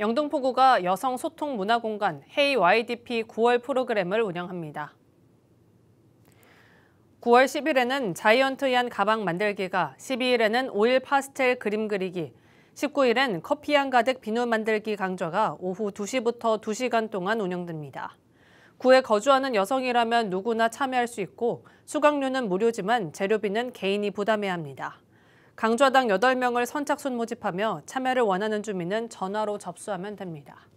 영등포구가 여성 소통 문화공간 헤이 YDP y 9월 프로그램을 운영합니다. 9월 10일에는 자이언트얀 가방 만들기가, 12일에는 오일 파스텔 그림 그리기, 19일엔 커피 한 가득 비누 만들기 강좌가 오후 2시부터 2시간 동안 운영됩니다. 구에 거주하는 여성이라면 누구나 참여할 수 있고 수강료는 무료지만 재료비는 개인이 부담해야 합니다. 강좌당 8명을 선착순 모집하며 참여를 원하는 주민은 전화로 접수하면 됩니다.